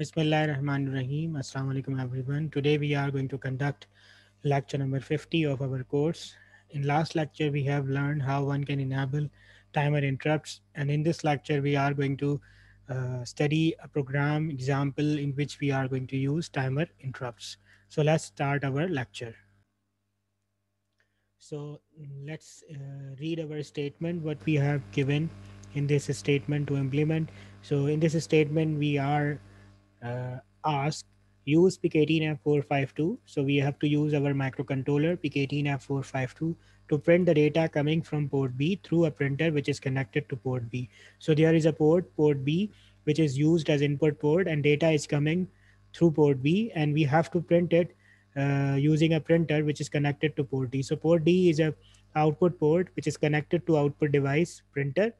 Bismillahirrahmanirrahim. Assalamu alaikum everyone. Today we are going to conduct lecture number 50 of our course. In last lecture we have learned how one can enable timer interrupts and in this lecture we are going to uh, study a program example in which we are going to use timer interrupts. So let's start our lecture. So let's uh, read our statement what we have given in this statement to implement. So in this statement we are uh, use pk f 452 so we have to use our microcontroller pk f 452 to print the data coming from port b through a printer which is connected to port b so there is a port port b which is used as input port and data is coming through port b and we have to print it uh, using a printer which is connected to port d so port d is a output port which is connected to output device printer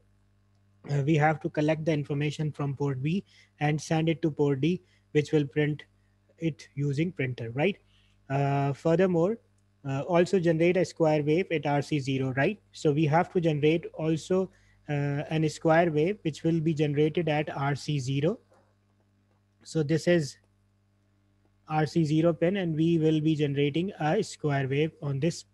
uh, we have to collect the information from port B and send it to port D, which will print it using printer, right? Uh, furthermore, uh, also generate a square wave at RC0, right? So we have to generate also uh, an square wave, which will be generated at RC0. So this is RC0 pin, and we will be generating a square wave on this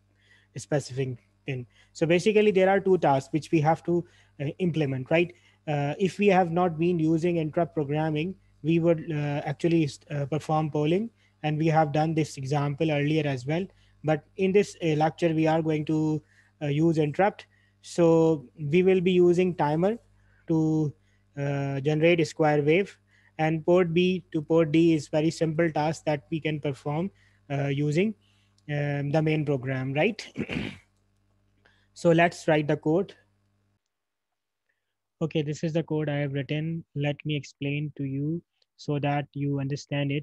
specific in. So basically there are two tasks which we have to uh, implement, right? Uh, if we have not been using interrupt programming, we would uh, actually perform polling and we have done this example earlier as well. But in this lecture, we are going to use interrupt. So we will be using timer to uh, generate a square wave and port B to port D is very simple task that we can perform uh, using um, the main program, right? So let's write the code. Okay, this is the code I have written. Let me explain to you so that you understand it.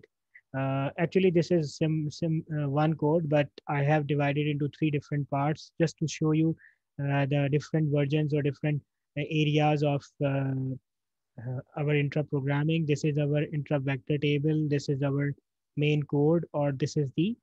Uh, actually, this is sim, sim, uh, one code, but I have divided into three different parts just to show you uh, the different versions or different uh, areas of uh, uh, our intra programming. This is our intra vector table. This is our main code, or this is the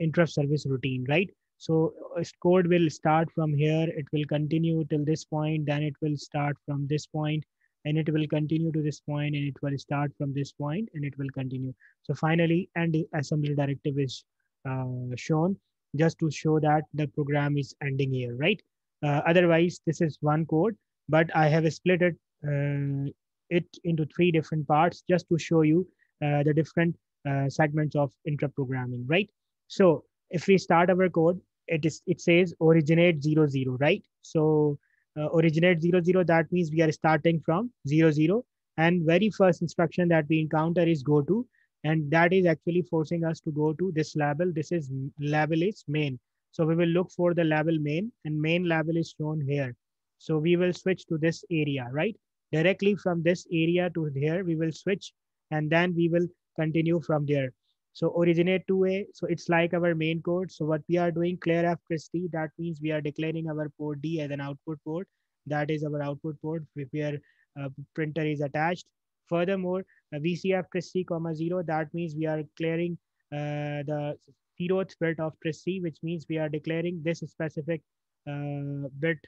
intra service routine, right? So uh, code will start from here. It will continue till this point. Then it will start from this point and it will continue to this point and it will start from this point and it will continue. So finally, end assembly directive is uh, shown just to show that the program is ending here, right? Uh, otherwise, this is one code, but I have split it, uh, it into three different parts just to show you uh, the different uh, segments of intra programming, right? So if we start our code, it is it says originate 0 0 right so uh, originate 0 0 that means we are starting from 0 0 and very first instruction that we encounter is go to and that is actually forcing us to go to this label this is label is main so we will look for the label main and main label is shown here so we will switch to this area right directly from this area to here we will switch and then we will continue from there so originate 2A, so it's like our main code. So what we are doing, clear F Christie, that means we are declaring our port D as an output port. That is our output port where uh, printer is attached. Furthermore, uh, VCF Christie comma zero, that means we are clearing uh, the zeroth bit of Christie, which means we are declaring this specific uh, bit,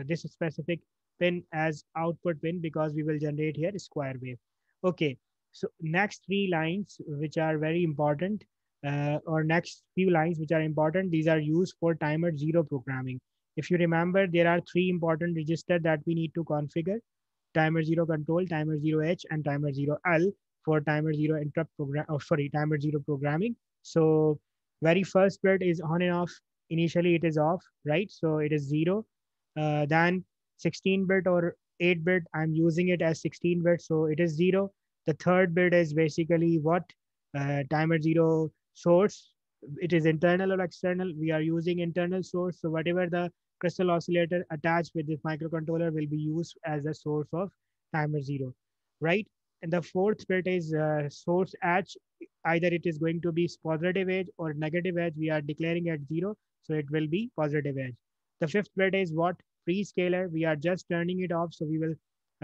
uh, this specific pin as output pin because we will generate here square wave. Okay, so next three lines, which are very important, uh, or next few lines, which are important, these are used for timer zero programming. If you remember, there are three important register that we need to configure, timer zero control, timer zero H, and timer zero L for timer zero interrupt program, Oh, sorry, timer zero programming. So very first bit is on and off. Initially it is off, right? So it is zero. Uh, then 16 bit or 8 bit, I'm using it as 16 bit. So it is zero. The third bit is basically what uh, zero source. It is internal or external. We are using internal source. So whatever the crystal oscillator attached with this microcontroller will be used as a source of timer zero, right? And the fourth bit is uh, source edge. Either it is going to be positive edge or negative edge. We are declaring at zero, so it will be positive edge. The fifth bit is what free scaler We are just turning it off, so we will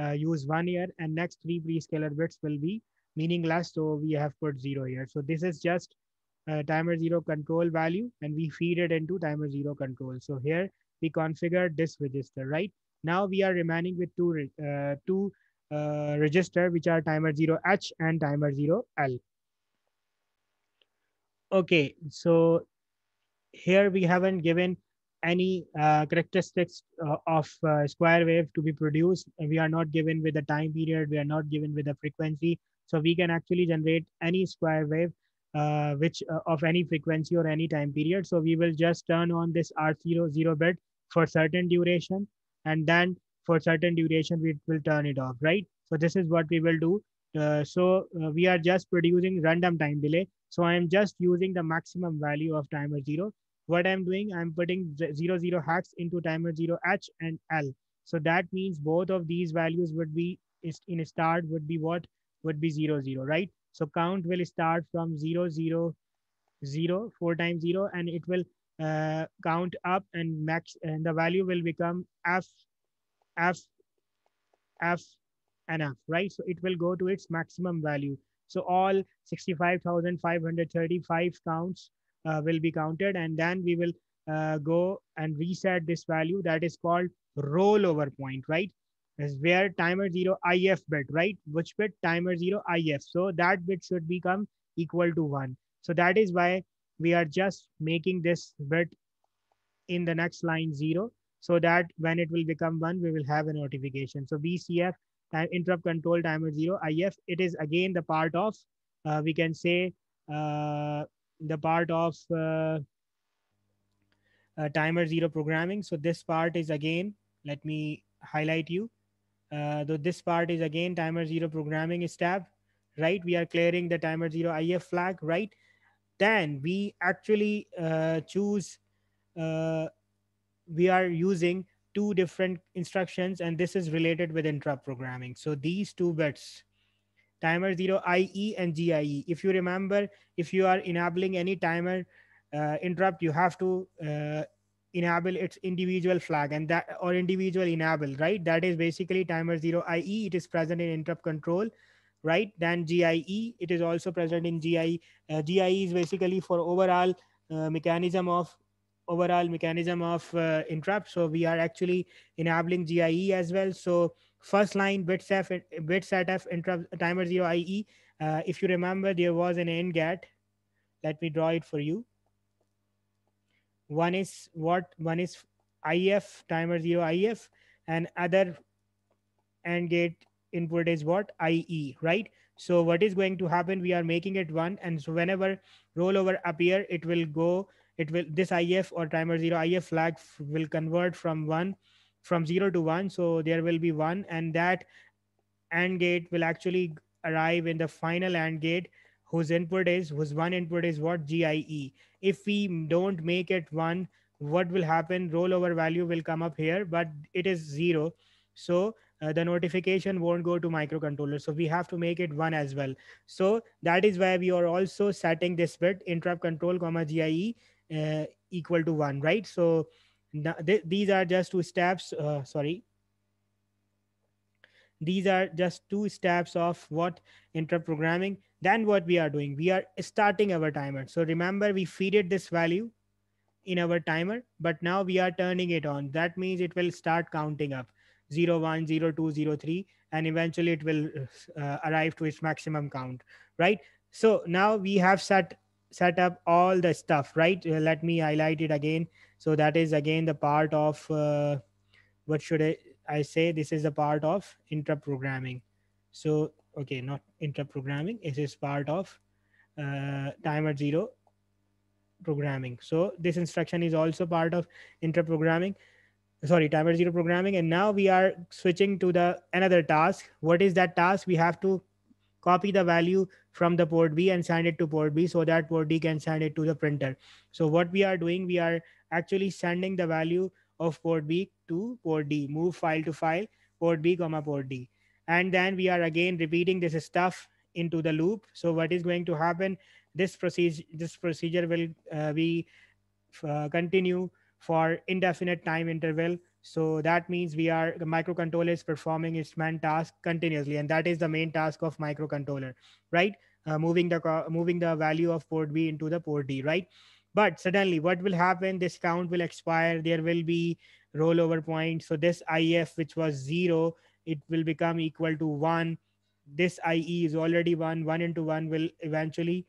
uh, use one year and next three prescalar bits will be meaningless. So we have put zero here. So this is just uh, timer zero control value and we feed it into timer zero control. So here we configure this register, right? Now we are remaining with two, uh, two uh, register, which are timer zero H and timer zero L. Okay, so here we haven't given any uh, characteristics uh, of uh, square wave to be produced. We are not given with the time period, we are not given with the frequency. So we can actually generate any square wave uh, which uh, of any frequency or any time period. So we will just turn on this R0 zero bit for certain duration and then for certain duration we will turn it off, right? So this is what we will do. Uh, so we are just producing random time delay. So I am just using the maximum value of timer zero what I'm doing, I'm putting 0, 0 hacks into timer 0 H and L. So that means both of these values would be in start would be what would be 0, 0, right? So count will start from 0, 0, 0, 4 times 0, and it will uh, count up and max, and the value will become F, F, F, and F, right? So it will go to its maximum value. So all 65,535 counts uh, will be counted and then we will uh, go and reset this value that is called rollover point, right? Is where timer zero IF bit, right? Which bit timer zero IF. So that bit should become equal to one. So that is why we are just making this bit in the next line zero so that when it will become one, we will have a notification. So BCF time, uh, interrupt control timer zero IF, it is again the part of, uh, we can say uh, the part of uh, uh, timer zero programming. So this part is again, let me highlight you. Uh, though this part is again timer zero programming is tab, right? We are clearing the timer zero IF flag, right? Then we actually uh, choose, uh, we are using two different instructions and this is related with interrupt programming. So these two bits, timer zero IE and GIE. If you remember, if you are enabling any timer uh, interrupt, you have to uh, enable its individual flag and that or individual enable, right? That is basically timer zero IE. It is present in interrupt control, right? Then GIE, it is also present in GIE. Uh, GIE is basically for overall uh, mechanism of overall mechanism of uh, interrupt. So we are actually enabling GIE as well. So First line, bit set f interrupt timer zero, i.e. Uh, if you remember, there was an end gate. Let me draw it for you. One is what? One is IF, timer zero IF, and other AND gate input is what? IE, right? So what is going to happen? We are making it one. And so whenever rollover appear, it will go, it will, this IF or timer zero IF flag will convert from one from 0 to 1 so there will be 1 and that AND gate will actually arrive in the final AND gate whose input is whose one input is what GIE if we don't make it 1 what will happen rollover value will come up here but it is 0 so uh, the notification won't go to microcontroller so we have to make it one as well so that is why we are also setting this bit interrupt control comma gie uh, equal to one right so th these are just two steps, uh, sorry. These are just two steps of what interrupt programming. Then what we are doing, we are starting our timer. So remember we it this value in our timer, but now we are turning it on. That means it will start counting up 0, 1, 0, 2, 0, 3, and eventually it will uh, arrive to its maximum count, right? So now we have set set up all the stuff, right? Uh, let me highlight it again. So that is again the part of, uh, what should I, I say? This is a part of intra-programming. So, okay, not intra-programming. It is part of uh, zero programming. So this instruction is also part of intra-programming sorry timer zero programming and now we are switching to the another task what is that task we have to copy the value from the port B and send it to port B so that port D can send it to the printer. So what we are doing, we are actually sending the value of port B to port D, move file to file, port B comma port D. And then we are again repeating this stuff into the loop. So what is going to happen? This procedure, this procedure will uh, be uh, continue for indefinite time interval so that means we are, the microcontroller is performing its main task continuously. And that is the main task of microcontroller, right? Uh, moving the moving the value of port B into the port D, right? But suddenly what will happen? This count will expire. There will be rollover point. So this IF, which was zero, it will become equal to one. This IE is already one, one into one will eventually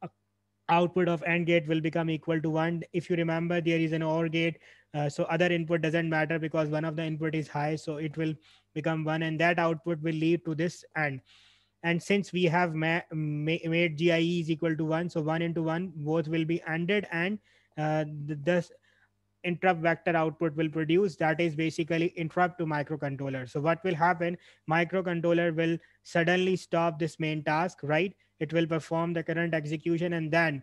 uh, output of AND gate will become equal to one. If you remember, there is an OR gate uh, so other input doesn't matter because one of the input is high so it will become one and that output will lead to this and and since we have ma ma made gie is equal to one so one into one both will be anded and uh, this interrupt vector output will produce that is basically interrupt to microcontroller so what will happen microcontroller will suddenly stop this main task right it will perform the current execution and then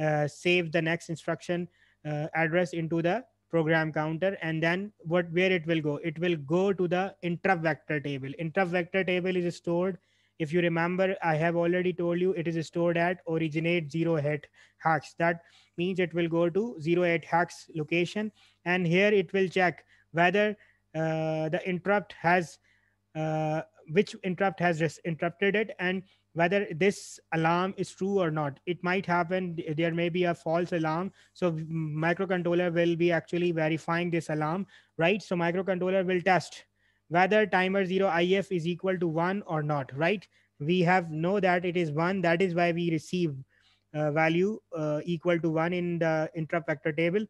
uh, save the next instruction uh, address into the program counter and then what where it will go it will go to the interrupt vector table Interrupt vector table is stored if you remember i have already told you it is stored at originate 0 hit hex that means it will go to 0 hex location and here it will check whether uh, the interrupt has uh, which interrupt has interrupted it and whether this alarm is true or not it might happen there may be a false alarm so microcontroller will be actually verifying this alarm right so microcontroller will test whether timer 0 if is equal to 1 or not right we have know that it is 1 that is why we receive uh, value uh, equal to 1 in the interrupt vector table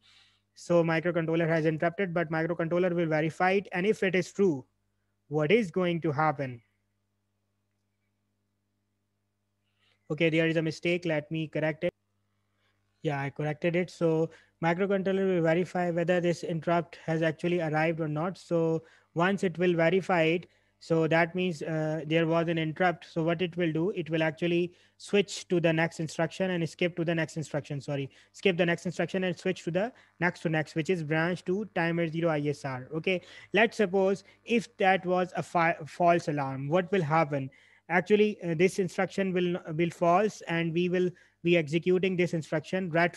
so microcontroller has interrupted but microcontroller will verify it and if it is true what is going to happen okay, there is a mistake. Let me correct it. Yeah, I corrected it. So microcontroller will verify whether this interrupt has actually arrived or not. So once it will verify it, so that means uh, there was an interrupt. So what it will do, it will actually switch to the next instruction and skip to the next instruction. Sorry, skip the next instruction and switch to the next to next, which is branch to timer zero ISR. Okay, let's suppose if that was a false alarm, what will happen? actually uh, this instruction will will false and we will be executing this instruction rat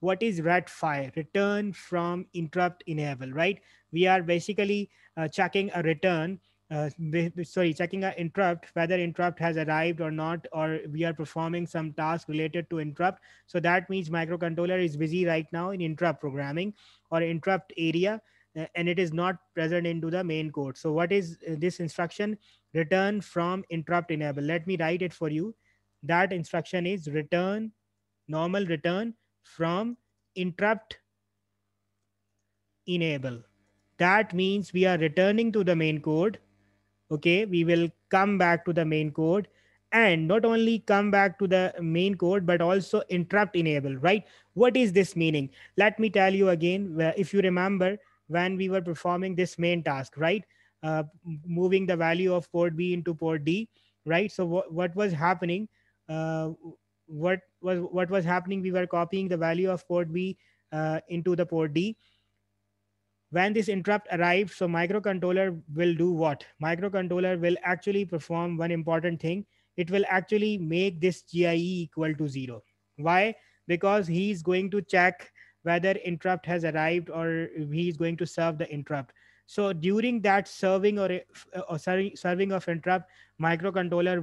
what is rat return from interrupt enable right we are basically uh, checking a return uh, sorry checking a interrupt whether interrupt has arrived or not or we are performing some task related to interrupt so that means microcontroller is busy right now in interrupt programming or interrupt area and it is not present into the main code. So what is uh, this instruction? Return from interrupt enable. Let me write it for you. That instruction is return, normal return from interrupt enable. That means we are returning to the main code. Okay, we will come back to the main code and not only come back to the main code but also interrupt enable right what is this meaning let me tell you again if you remember when we were performing this main task, right? Uh, moving the value of port B into port D, right? So wh what was happening? Uh, what was what was happening? We were copying the value of port B uh, into the port D. When this interrupt arrives, so microcontroller will do what? Microcontroller will actually perform one important thing. It will actually make this GIE equal to zero. Why? Because he's going to check whether interrupt has arrived or he is going to serve the interrupt. So during that serving or, or serving of interrupt, microcontroller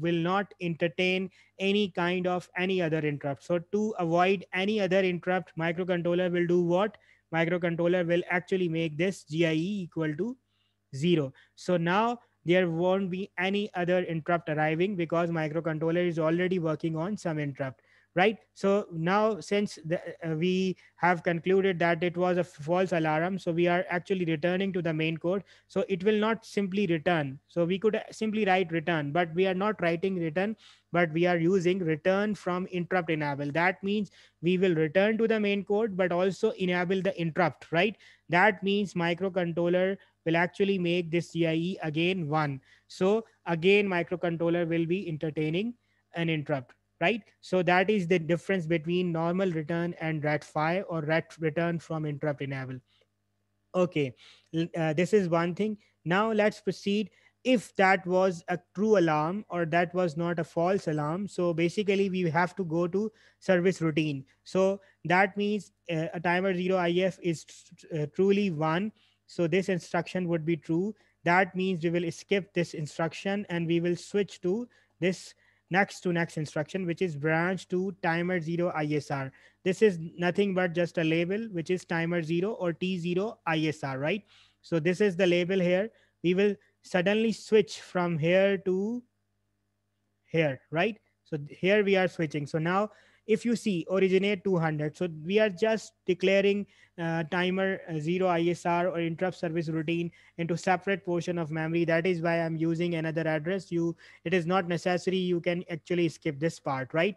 will not entertain any kind of any other interrupt. So to avoid any other interrupt, microcontroller will do what? Microcontroller will actually make this GIE equal to zero. So now there won't be any other interrupt arriving because microcontroller is already working on some interrupt right? So now since the, uh, we have concluded that it was a false alarm, so we are actually returning to the main code. So it will not simply return. So we could uh, simply write return, but we are not writing return, but we are using return from interrupt enable. That means we will return to the main code, but also enable the interrupt, right? That means microcontroller will actually make this CIE again one. So again, microcontroller will be entertaining an interrupt right? So that is the difference between normal return and RAT5 or RAT return from interrupt enable. Okay, uh, this is one thing. Now let's proceed if that was a true alarm or that was not a false alarm. So basically we have to go to service routine. So that means uh, a timer zero IF is uh, truly one. So this instruction would be true. That means we will skip this instruction and we will switch to this next to next instruction, which is branch to timer zero ISR. This is nothing but just a label, which is timer zero or T zero ISR, right? So this is the label here. We will suddenly switch from here to here, right? So here we are switching. So now if you see originate 200 so we are just declaring uh, timer uh, 0 isr or interrupt service routine into separate portion of memory that is why i'm using another address you it is not necessary you can actually skip this part right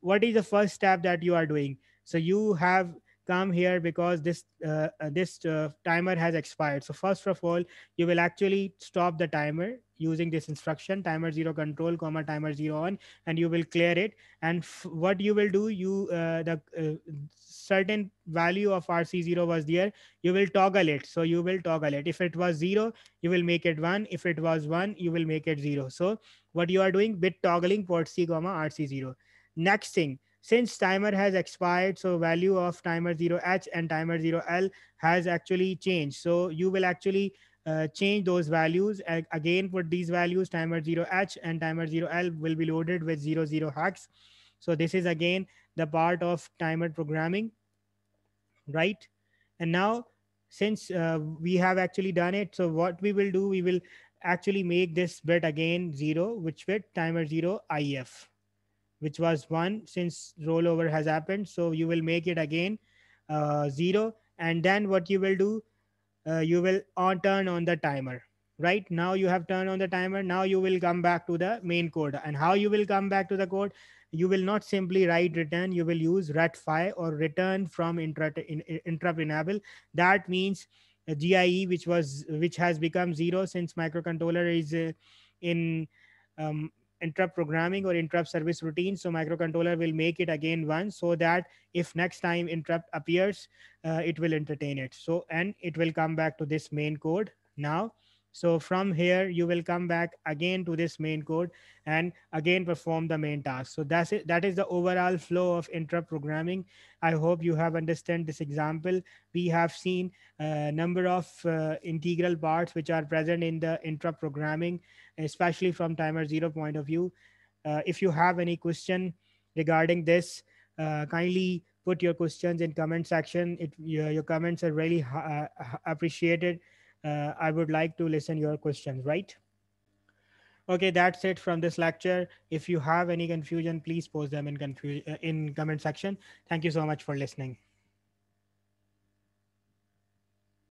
what is the first step that you are doing so you have come here because this uh, uh this uh, timer has expired so first of all you will actually stop the timer using this instruction timer zero control comma timer zero on and you will clear it and what you will do you uh, the uh, certain value of rc0 was there you will toggle it so you will toggle it if it was zero you will make it one if it was one you will make it zero so what you are doing bit toggling port c comma rc0 next thing since timer has expired so value of timer 0h and timer 0l has actually changed so you will actually uh, change those values again put these values timer 0h and timer 0l will be loaded with 00, zero hacks so this is again the part of timer programming right and now since uh, we have actually done it so what we will do we will actually make this bit again 0 which bit timer 0 if which was 1 since rollover has happened so you will make it again uh, 0 and then what you will do uh, you will on uh, turn on the timer right now you have turned on the timer now you will come back to the main code and how you will come back to the code you will not simply write return you will use retfy or return from intra in, interrupt enable that means gie which was which has become zero since microcontroller is uh, in um, interrupt programming or interrupt service routine. So microcontroller will make it again once so that if next time interrupt appears, uh, it will entertain it. So, and it will come back to this main code now. So from here, you will come back again to this main code and again perform the main task. So that's it. That is the overall flow of interrupt programming. I hope you have understand this example. We have seen a number of uh, integral parts which are present in the interrupt programming, especially from timer zero point of view. Uh, if you have any question regarding this, uh, kindly put your questions in comment section. It, your, your comments are really uh, appreciated uh, I would like to listen your questions, right? Okay, that's it from this lecture. If you have any confusion, please post them in, confu uh, in comment section. Thank you so much for listening.